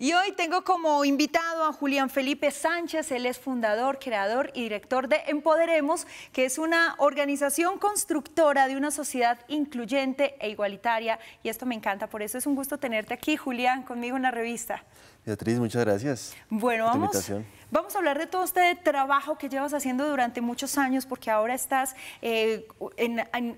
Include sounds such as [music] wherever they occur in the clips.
Y hoy tengo como invitado a Julián Felipe Sánchez, él es fundador, creador y director de Empoderemos, que es una organización constructora de una sociedad incluyente e igualitaria. Y esto me encanta, por eso es un gusto tenerte aquí, Julián, conmigo en la revista. Beatriz, muchas gracias. Bueno, vamos. Vamos a hablar de todo este trabajo que llevas haciendo durante muchos años, porque ahora estás eh,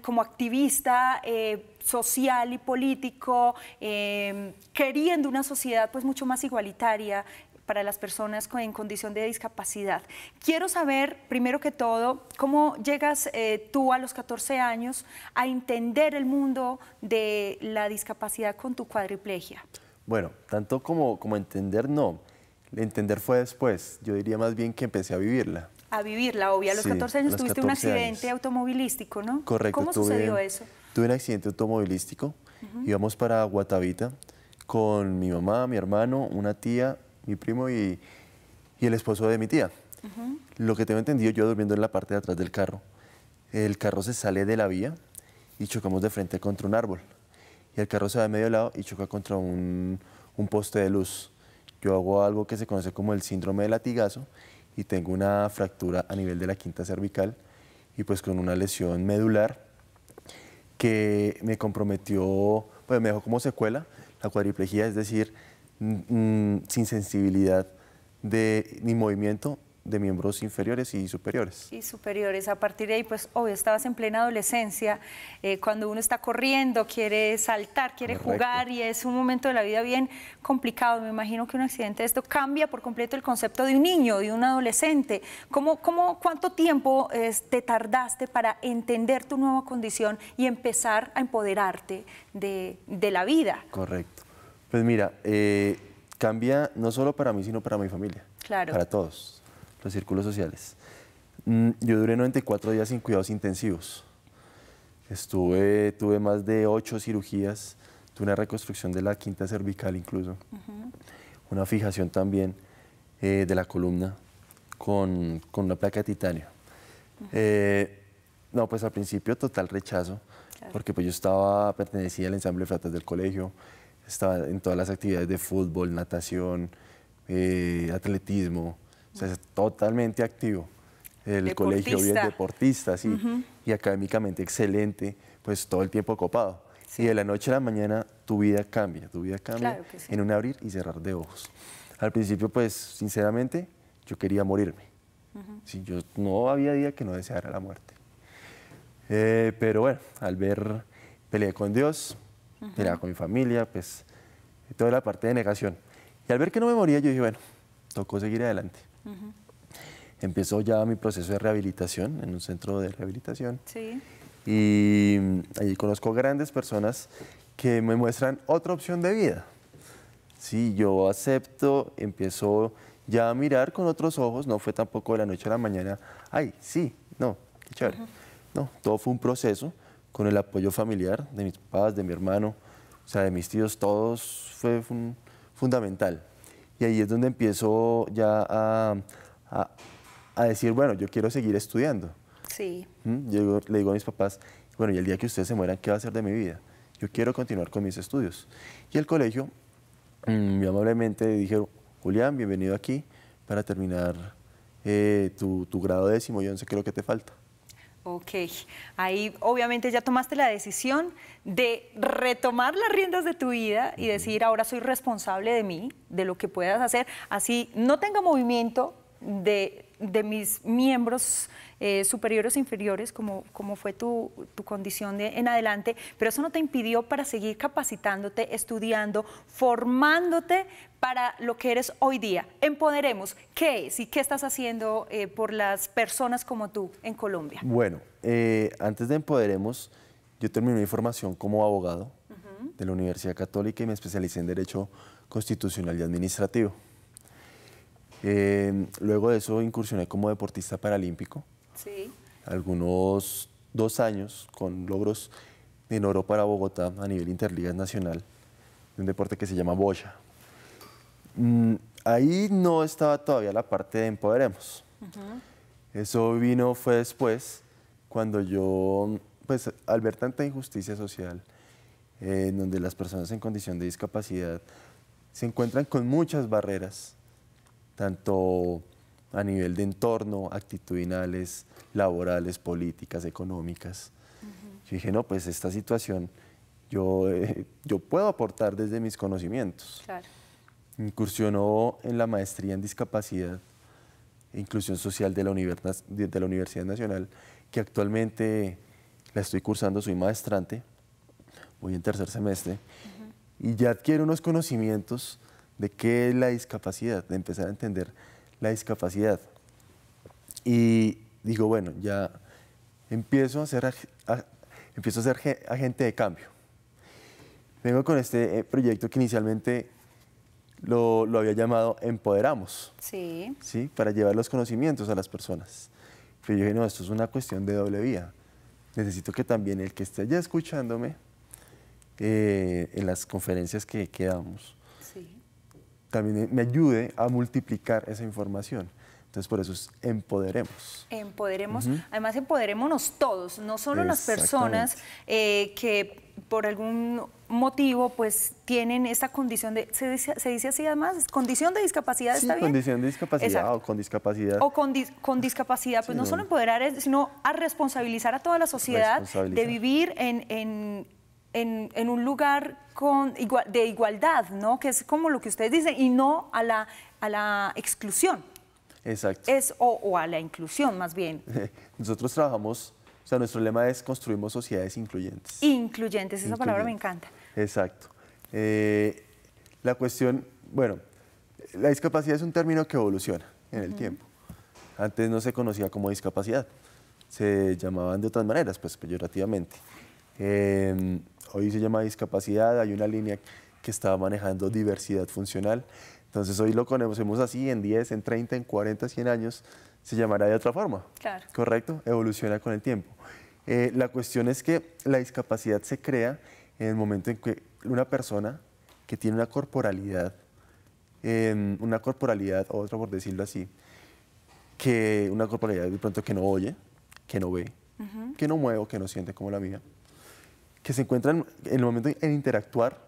como activista eh, social y político, em, queriendo una sociedad pues mucho más igualitaria para las personas con, en condición de discapacidad. Quiero saber, primero que todo, cómo llegas eh, tú a los 14 años a entender el mundo de la discapacidad con tu cuadriplegia. Bueno, tanto como, como entender, no. Entender fue después. Yo diría más bien que empecé a vivirla. A vivirla, obvio. A los 14 años tuviste un accidente automovilístico, ¿no? Correcto. ¿Cómo sucedió eso? Tuve un accidente automovilístico. Íbamos para Guatavita con mi mamá, mi hermano, una tía, mi primo y, el esposo de mi tía. Lo que tengo entendido, yo durmiendo en la parte de atrás del carro. El carro se sale de la vía y chocamos de frente contra un árbol y el carro se va de medio lado y choca contra un, poste de luz. Yo hago algo que se conoce como el síndrome de latigazo y tengo una fractura a nivel de la quinta cervical y pues con una lesión medular que me comprometió, pues me dejó como secuela la cuadriplejía, es decir, sin sensibilidad de, ni movimiento de miembros inferiores y superiores. Y superiores. A partir de ahí, pues, obvio, estabas en plena adolescencia, eh, cuando uno está corriendo, quiere saltar, quiere jugar y es un momento de la vida bien complicado. Me imagino que un accidente de esto cambia por completo el concepto de un niño, de un adolescente. ¿Cómo, cómo, cuánto tiempo eh, te tardaste para entender tu nueva condición y empezar a empoderarte de, la vida? Correcto. Pues mira, eh, cambia no solo para mí, sino para mi familia. Claro. Para todos los círculos sociales. Mm, yo duré 94 días sin cuidados intensivos. Estuve, tuve más de 8 cirugías, tuve una reconstrucción de la quinta cervical incluso, una fijación también eh, de la columna con, con, una placa de titanio. Eh, no, pues al principio total rechazo, porque pues yo estaba, pertenecía al ensamble de fratas del colegio, estaba en todas las actividades de fútbol, natación, eh, atletismo, o sea, es totalmente activo. El colegio bien deportista, sí, y académicamente excelente, pues todo el tiempo copado. Y de la noche a la mañana tu vida cambia, tu vida cambia en un abrir y cerrar de ojos. Al principio, pues, sinceramente, yo quería morirme. yo no había día que no deseara la muerte. Eh, pero bueno, al ver, peleé con Dios, peleaba con mi familia, pues, toda la parte de negación. Y al ver que no me moría, yo dije, bueno, tocó seguir adelante. Empezó ya mi proceso de rehabilitación en un centro de rehabilitación. Y mm, allí conozco grandes personas que me muestran otra opción de vida. Si yo acepto, empiezo ya a mirar con otros ojos, no fue tampoco de la noche a la mañana, ay, sí, no, qué chévere. No, todo fue un proceso con el apoyo familiar de mis papás, de mi hermano, o sea, de mis tíos, todos fue fundamental. Y ahí es donde empiezo ya a, decir, bueno, yo quiero seguir estudiando. Sí. ¿Mm? Yo le digo a mis papás, bueno, y el día que ustedes se mueran, ¿qué va a hacer de mi vida? Yo quiero continuar con mis estudios. Y el colegio, mm, muy amablemente, dijeron, Julián, bienvenido aquí para terminar eh, tu, grado décimo y once, lo que te falta. Ok, ahí obviamente ya tomaste la decisión de retomar las riendas de tu vida y decir, ahora soy responsable de mí, de lo que puedas hacer, así no tenga movimiento de de mis miembros eh, superiores e inferiores, como, como fue tu, tu condición de, en adelante, pero eso no te impidió para seguir capacitándote, estudiando, formándote para lo que eres hoy día. Empoderemos, ¿qué es y qué estás haciendo eh, por las personas como tú en Colombia? Bueno, eh, antes de Empoderemos, yo terminé mi formación como abogado de la Universidad Católica y me especialicé en Derecho Constitucional y Administrativo. Em, luego de eso incursioné como deportista paralímpico. Sí. Algunos dos años con logros en oro para Bogotá a nivel interligas nacional, de un deporte que se llama boya. Mm, ahí no estaba todavía la parte de empoderemos. Eso vino fue después, cuando yo, pues al ver tanta injusticia social, en donde las personas en condición de discapacidad se encuentran con muchas barreras tanto a nivel de entorno, actitudinales, laborales, políticas, económicas. Yo dije, no, pues esta situación yo, eh, yo puedo aportar desde mis conocimientos. Incursionó en la maestría en discapacidad e inclusión social de la, Universidad Nacional, que actualmente la estoy cursando, soy maestrante, voy en tercer semestre, y ya adquiere unos conocimientos de qué es la discapacidad, de empezar a entender la discapacidad. Y digo, bueno, ya empiezo a ser, empiezo a ser agente de cambio. Vengo con este eh, proyecto que inicialmente lo, había llamado Empoderamos. Sí. Sí, para llevar los conocimientos a las personas. Pero yo dije, no, esto es una cuestión de doble vía. Necesito que también el que esté ya escuchándome eh, en las conferencias que, quedamos, también me ayude a multiplicar esa información. Entonces, por eso es empoderemos. Empoderemos, además empoderémonos todos, no solo las personas eh, que por algún motivo pues tienen esta condición de, se dice, así además, condición de discapacidad, ¿está bien? condición de discapacidad o con discapacidad. O con, discapacidad, pues no, solo empoderar, sino a responsabilizar a toda la sociedad de vivir en en, un lugar con, de igualdad, ¿no? Que es como lo que ustedes dicen, y no a la, exclusión. Exacto. Es o, a la inclusión, más bien. [laughs] Nosotros trabajamos, o sea, nuestro lema es construimos sociedades incluyentes. Incluyentes, esa palabra me encanta. Exacto. Eh, la cuestión, bueno, la discapacidad es un término que evoluciona en el tiempo. Antes no se conocía como discapacidad, se llamaban de otras maneras, pues peyorativamente. Em, hoy se llama discapacidad, hay una línea que está manejando diversidad funcional. Entonces hoy lo conocemos así, en 10, en 30, en 40, 100 años se llamará de otra forma. Claro. Correcto, evoluciona con el tiempo. Eh, la cuestión es que la discapacidad se crea en el momento en que una persona que tiene una corporalidad, em, una corporalidad, otra por decirlo así, que una corporalidad de pronto que no oye, que no ve, que no mueve que no siente como la mía, que se encuentran en el momento en interactuar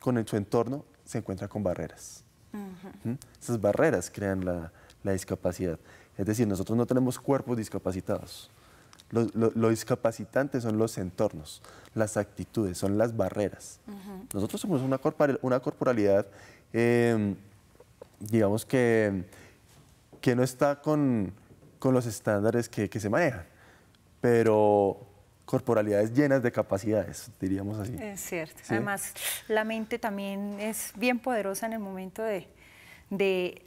con su entorno, se encuentran con barreras. ¿Mm? Esas barreras crean la, la, discapacidad. Es decir, nosotros no tenemos cuerpos discapacitados. Los lo, lo discapacitantes son los entornos, las actitudes, son las barreras. Nosotros somos una, una corporalidad, em, digamos que, que no está con, con los estándares que, que se manejan, pero corporalidades llenas de capacidades, diríamos así. Es cierto. Además, la mente también es bien poderosa en el momento de,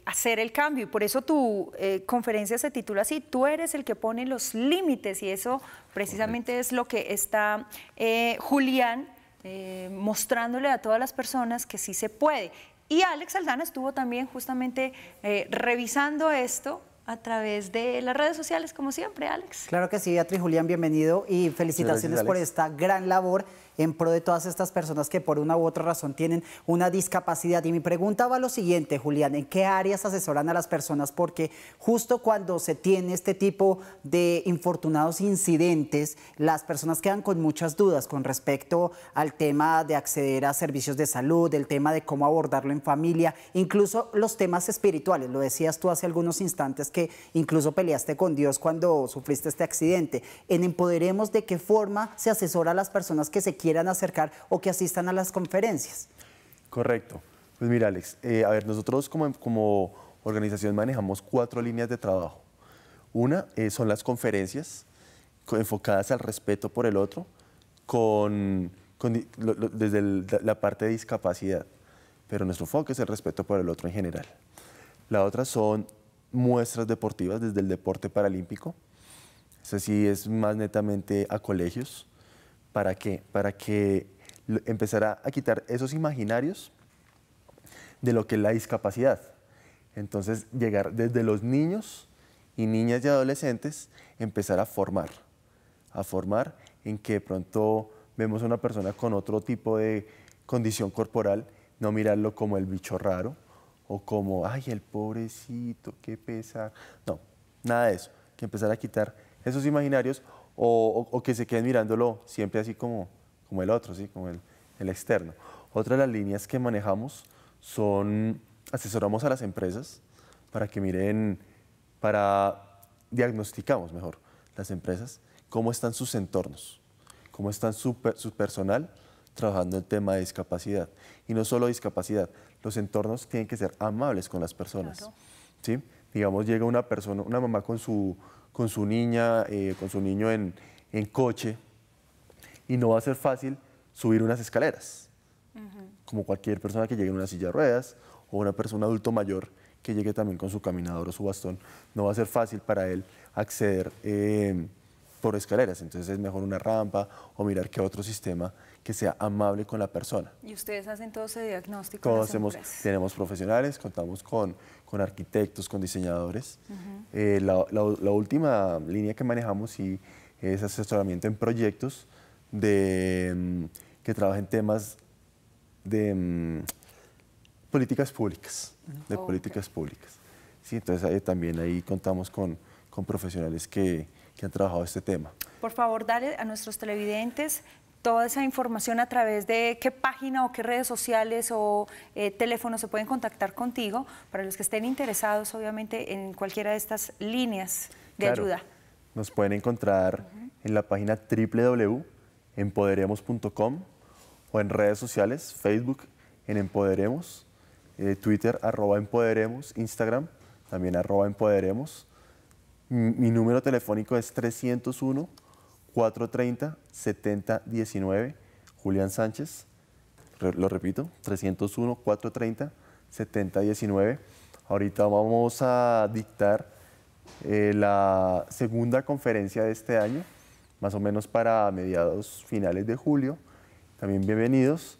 hacer el cambio. Y por eso tu eh, conferencia se titula así, tú eres el que pone los límites y eso precisamente es lo que está eh, Julián eh, mostrándole a todas las personas que sí se puede. Y Alex Aldana estuvo también justamente revisando esto a través de las redes sociales, como siempre, Alex. Claro que sí, Beatriz Julián, bienvenido y felicitaciones por esta gran labor en pro de todas estas personas que por una u otra razón tienen una discapacidad. Y mi pregunta va a lo siguiente, Julián, ¿en qué áreas asesoran a las personas? Porque justo cuando se tiene este tipo de infortunados incidentes, las personas quedan con muchas dudas con respecto al tema de acceder a servicios de salud, el tema de cómo abordarlo en familia, incluso los temas espirituales. Lo decías tú hace algunos instantes que incluso peleaste con Dios cuando sufriste este accidente. En Empoderemos, ¿de qué forma se asesora a las personas que se quieran acercar o que asistan a las conferencias. Correcto. Pues mira, Alex, eh, a ver, nosotros como, como organización manejamos cuatro líneas de trabajo. Una eh, son las conferencias enfocadas al respeto por el otro, con, desde la parte de discapacidad, pero nuestro enfoque es el respeto por el otro en general. La otra son muestras deportivas desde el deporte paralímpico, es sí es más netamente a colegios, ¿Para qué? Para que empezara a quitar esos imaginarios de lo que es la discapacidad. Entonces, llegar desde los niños y niñas y adolescentes, empezar a formar, a formar en que de pronto vemos a una persona con otro tipo de condición corporal, no mirarlo como el bicho raro o como, ay, el pobrecito, qué pesar. No, nada de eso, que empezar a quitar esos imaginarios o, que se queden mirándolo siempre así como, como el otro, ¿sí? como el, externo. Otra de las líneas que manejamos son, asesoramos a las empresas para que miren, para diagnosticamos mejor las empresas, cómo están sus entornos, cómo están su, su personal trabajando el tema de discapacidad. Y no solo discapacidad, los entornos tienen que ser amables con las personas. ¿sí? Digamos, llega una persona, una mamá con su, con su niña, eh, con su niño en, coche, y no va a ser fácil subir unas escaleras, como cualquier persona que llegue en una silla de ruedas o una persona adulto mayor que llegue también con su caminador o su bastón, no va a ser fácil para él acceder eh, por escaleras, entonces es mejor una rampa o mirar qué otro sistema que sea amable con la persona. ¿Y ustedes hacen todo ese diagnóstico? Todos hacemos, tenemos profesionales, contamos con, con arquitectos, con diseñadores. Eh, la, última línea que manejamos y es asesoramiento en proyectos de, mm, que trabajen temas de mm, políticas públicas, de políticas públicas. Sí, entonces también ahí contamos con, con profesionales que, que han trabajado este tema. Por favor, dale a nuestros televidentes toda esa información a través de qué página o qué redes sociales o eh, teléfonos se pueden contactar contigo para los que estén interesados, obviamente, en cualquiera de estas líneas de ayuda. Nos pueden encontrar en la página www.empoderemos.com o en redes sociales, Facebook en Empoderemos, eh, Twitter arroba Empoderemos, Instagram también arroba Empoderemos. Mi número telefónico es 301-430-7019. Julián Sánchez, lo repito, 301-430-7019. Ahorita vamos a dictar eh, la segunda conferencia de este año, más o menos para mediados finales de julio. También bienvenidos.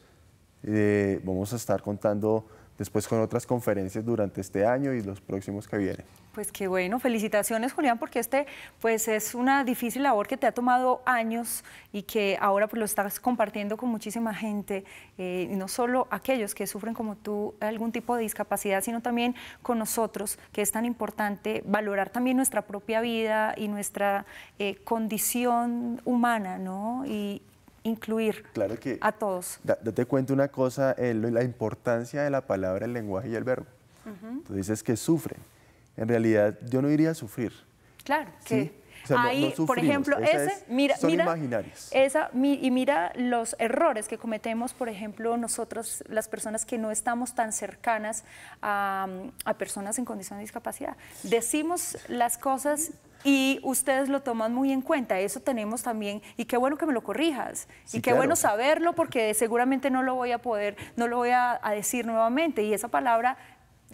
Eh, vamos a estar contando después con otras conferencias durante este año y los próximos que vienen. Pues qué bueno, felicitaciones Julián, porque este pues es una difícil labor que te ha tomado años y que ahora pues lo estás compartiendo con muchísima gente, eh, no solo aquellos que sufren como tú algún tipo de discapacidad, sino también con nosotros, que es tan importante valorar también nuestra propia vida y nuestra eh, condición humana, ¿no? Y, incluir claro que, a todos. date cuenta una cosa, la importancia de la palabra, el lenguaje y el verbo. Tú dices que sufren. En realidad yo no iría a sufrir. Claro, ¿sí? que Ahí, por ejemplo, ese, mira, Esa, y mira los errores que cometemos, por ejemplo, nosotros, las personas que no estamos tan cercanas a, personas en condición de discapacidad. Decimos las cosas y ustedes lo toman muy en cuenta. Eso tenemos también y qué bueno que me lo corrijas y qué bueno saberlo porque seguramente no lo voy a poder, no lo voy a, decir nuevamente y esa palabra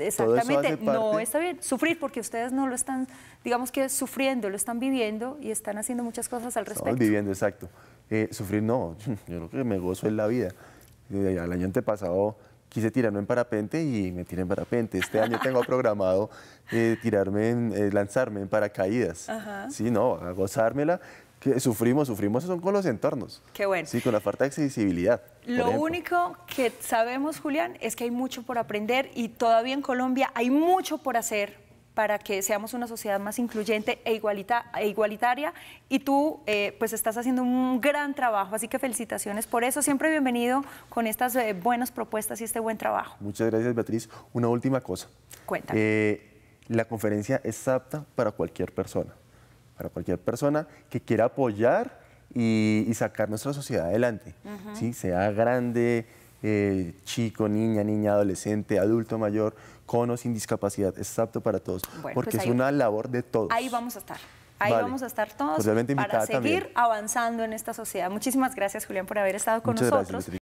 Exactamente, no está bien. Sufrir porque ustedes no lo están, digamos que sufriendo, lo están viviendo y están haciendo muchas cosas al respecto. viviendo, exacto. Eh, sufrir no, [laughs] yo creo que me gozo en la vida. el eh, año antepasado quise tirarme en parapente y me tiré en parapente. Este año [laughs] tengo programado eh, tirarme, lanzarme en paracaídas. Sí, no, a gozármela que sufrimos, sufrimos son con los entornos. Qué bueno. Sí, con la falta de accesibilidad. Lo único que sabemos, Julián, es que hay mucho por aprender y todavía en Colombia hay mucho por hacer para que seamos una sociedad más incluyente e, e igualitaria. Y tú, eh, pues, estás haciendo un gran trabajo, así que felicitaciones por eso. Siempre bienvenido con estas eh, buenas propuestas y este buen trabajo. Muchas gracias, Beatriz. Una última cosa. Cuéntame. Eh, la conferencia es apta para cualquier persona para cualquier persona que quiera apoyar y, sacar nuestra sociedad adelante, sea grande, eh, chico, niña, niña, adolescente, adulto, mayor, con o sin discapacidad, es apto para todos, pues porque es una labor de todos. Ahí vamos a estar. Ahí vamos a estar todos para seguir avanzando en esta sociedad. Muchísimas gracias, Julián, por haber estado con nosotros.